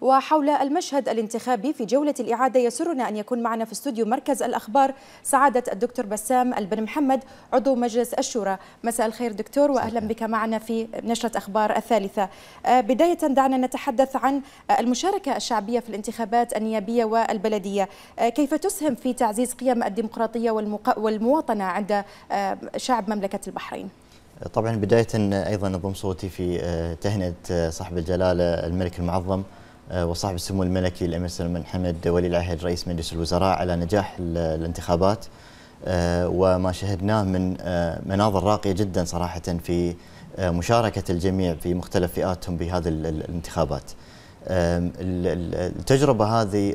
وحول المشهد الانتخابي في جولة الإعادة يسرنا أن يكون معنا في استوديو مركز الأخبار سعادة الدكتور بسام البن محمد عضو مجلس الشورى مساء الخير دكتور وأهلا بك معنا في نشرة أخبار الثالثة آه، بداية دعنا نتحدث عن آه، المشاركة الشعبية في الانتخابات النيابية والبلدية آه، كيف تسهم في تعزيز قيم الديمقراطية والمواطنة عند شعب مملكة البحرين طبعا بداية أيضا نضم صوتي في تهنئة صاحب الجلالة الملك المعظم آه، وصاحب السمو الملكي الامير سلمان حمد ولي العهد رئيس مجلس الوزراء على نجاح الانتخابات آه، وما شهدناه من آه، مناظر راقيه جدا صراحه في مشاركه الجميع في مختلف فئاتهم بهذه الانتخابات. التجربه هذه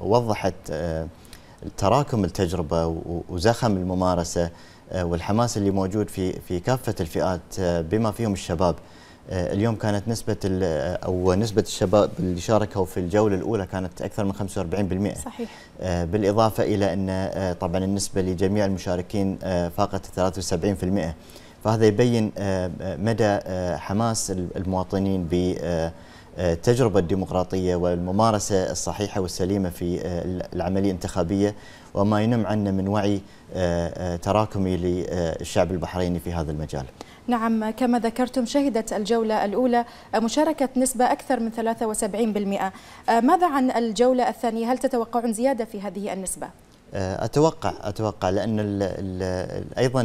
وضحت تراكم التجربه وزخم الممارسه والحماس اللي موجود في في كافه الفئات بما فيهم الشباب. آه، اليوم كانت نسبة آه، أو نسبة الشباب اللي شاركوا في الجولة الأولى كانت أكثر من 45% صحيح آه، بالإضافة إلى أن طبعا النسبة لجميع المشاركين فاقت 73% فهذا يبين مدى حماس المواطنين ب التجربة الديمقراطية والممارسة الصحيحة والسليمة في آه، العملية الانتخابية وما ينم عنا من وعي آه، آه، تراكمي للشعب البحريني في هذا المجال نعم كما ذكرتم شهدت الجولة الأولى مشاركة نسبة أكثر من 73% ماذا عن الجولة الثانية هل تتوقعون زيادة في هذه النسبة؟ اتوقع اتوقع لان الـ الـ ايضا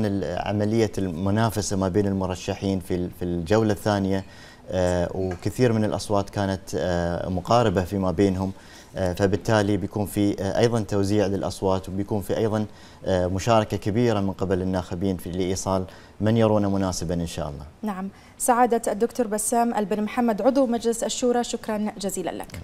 عمليه المنافسه ما بين المرشحين في في الجوله الثانيه آه، وكثير من الأصوات كانت آه، مقاربة فيما بينهم آه، فبالتالي بيكون في ايضا توزيع للاصوات وبيكون في ايضا مشاركه كبيره من قبل الناخبين في لايصال من يرون مناسبا ان شاء الله. نعم، سعاده الدكتور بسام البن محمد عضو مجلس الشورى شكرا جزيلا لك.